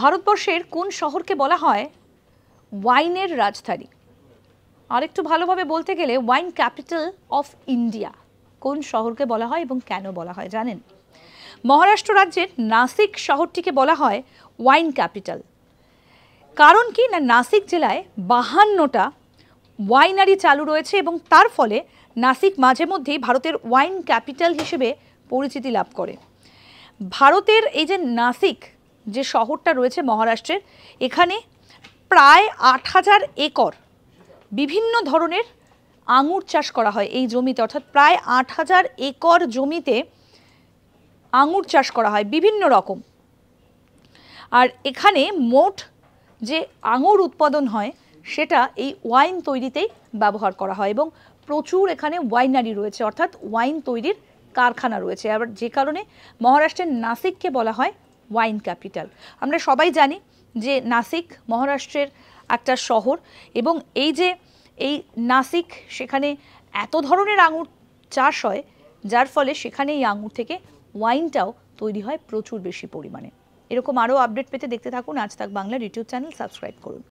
ভারতবর্ষের কোন শহরকে বলা হয় ওয়াইনের রাজধানী আরেকটু ভালোভাবে বলতে গেলে ওয়াইন ক্যাপিটাল অফ ইন্ডিয়া কোন শহরকে বলা হয় এবং কেন বলা হয় জানেন মহারাষ্ট্র রাজ্যের নাসিক শহরটিকে বলা হয় ওয়াইন ক্যাপিটাল কারণ কি না নাসিক জেলায় বাহান্নটা ওয়াইনারি চালু রয়েছে এবং তার ফলে নাসিক মাঝে মধ্যেই ভারতের ওয়াইন ক্যাপিটাল হিসেবে পরিচিতি লাভ করে ভারতের এই যে নাসিক যে শহরটা রয়েছে মহারাষ্ট্রের এখানে প্রায় আট হাজার একর বিভিন্ন ধরনের আঙুর চাষ করা হয় এই জমিতে অর্থাৎ প্রায় আট হাজার একর জমিতে আঙুর চাষ করা হয় বিভিন্ন রকম আর এখানে মোট যে আঙুর উৎপাদন হয় সেটা এই ওয়াইন তৈরিতেই ব্যবহার করা হয় এবং প্রচুর এখানে ওয়াইনারি রয়েছে অর্থাৎ ওয়াইন তৈরির কারখানা রয়েছে আবার যে কারণে মহারাষ্ট্রের নাসিককে বলা হয় ওয়াইন ক্যাপিটাল আমরা সবাই জানি যে নাসিক মহারাষ্ট্রের একটা শহর এবং এই যে এই নাসিক সেখানে এত ধরনের আঙুর চাষ হয় যার ফলে সেখানে এই আঙুর থেকে ওয়াইনটাও তৈরি হয় প্রচুর বেশি পরিমাণে এরকম আরও আপডেট পেতে দেখতে থাকুন আজ তাক বাংলার ইউটিউব চ্যানেল সাবস্ক্রাইব করুন